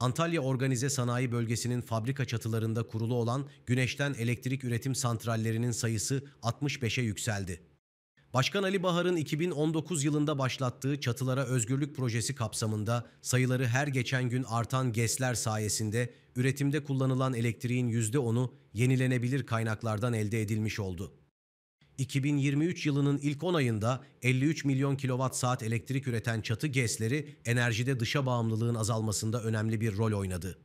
Antalya Organize Sanayi Bölgesi'nin fabrika çatılarında kurulu olan güneşten elektrik üretim santrallerinin sayısı 65'e yükseldi. Başkan Ali Bahar'ın 2019 yılında başlattığı Çatılara Özgürlük projesi kapsamında sayıları her geçen gün artan GES'ler sayesinde üretimde kullanılan elektriğin %10'u yenilenebilir kaynaklardan elde edilmiş oldu. 2023 yılının ilk 10 ayında 53 milyon kilowatt saat elektrik üreten çatı GES'leri enerjide dışa bağımlılığın azalmasında önemli bir rol oynadı.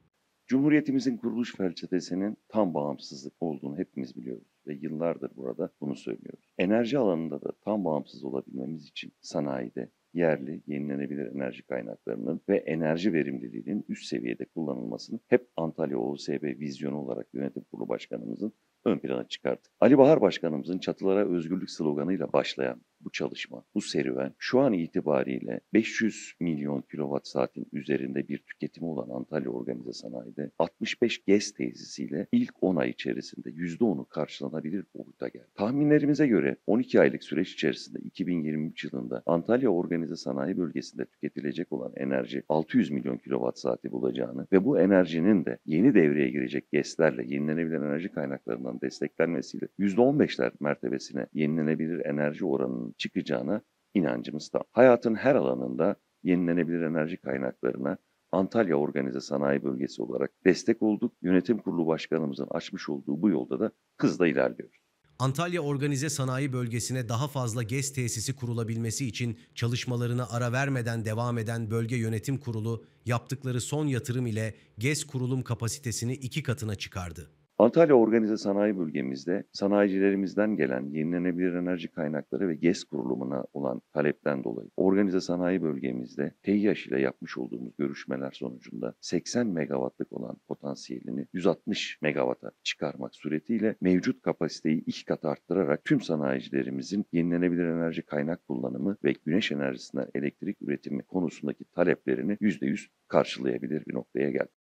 Cumhuriyetimizin kuruluş felsefesinin tam bağımsızlık olduğunu hepimiz biliyoruz ve yıllardır burada bunu söylüyoruz. Enerji alanında da tam bağımsız olabilmemiz için sanayide, yerli, yenilenebilir enerji kaynaklarının ve enerji verimliliğinin üst seviyede kullanılmasını hep Antalya OSB vizyonu olarak yönetim kurulu başkanımızın ön plana çıkarttık. Ali Bahar başkanımızın çatılara özgürlük sloganıyla başlayan bu çalışma, bu serüven şu an itibariyle 500 milyon kilowatt saatin üzerinde bir tüketimi olan Antalya Organize Sanayi'de 65 GES tesisiyle ilk 10 ay içerisinde %10'u karşılanabilir boyuta geldi. Tahminlerimize göre 12 aylık süreç içerisinde 2023 yılında Antalya Organize Sanayi Bölgesi'nde tüketilecek olan enerji 600 milyon kilowatt saati bulacağını ve bu enerjinin de yeni devreye girecek GES'lerle yenilenebilen enerji kaynaklarından desteklenmesiyle %15'ler mertebesine yenilenebilir enerji oranının çıkacağına inancımız tam. Hayatın her alanında yenilenebilir enerji kaynaklarına Antalya Organize Sanayi Bölgesi olarak destek olduk. Yönetim Kurulu Başkanımızın açmış olduğu bu yolda da hızla ilerliyoruz. Antalya Organize Sanayi Bölgesi'ne daha fazla GES tesisi kurulabilmesi için çalışmalarına ara vermeden devam eden Bölge Yönetim Kurulu yaptıkları son yatırım ile GES kurulum kapasitesini iki katına çıkardı. Antalya Organize Sanayi Bölgemizde sanayicilerimizden gelen yenilenebilir enerji kaynakları ve GES kurulumuna olan talepten dolayı Organize Sanayi Bölgemizde TEİAŞ ile yapmış olduğumuz görüşmeler sonucunda 80 megawattlık olan potansiyelini 160 megawata çıkarmak suretiyle mevcut kapasiteyi iki kat arttırarak tüm sanayicilerimizin yenilenebilir enerji kaynak kullanımı ve güneş enerjisinden elektrik üretimi konusundaki taleplerini %100 karşılayabilir bir noktaya geldik.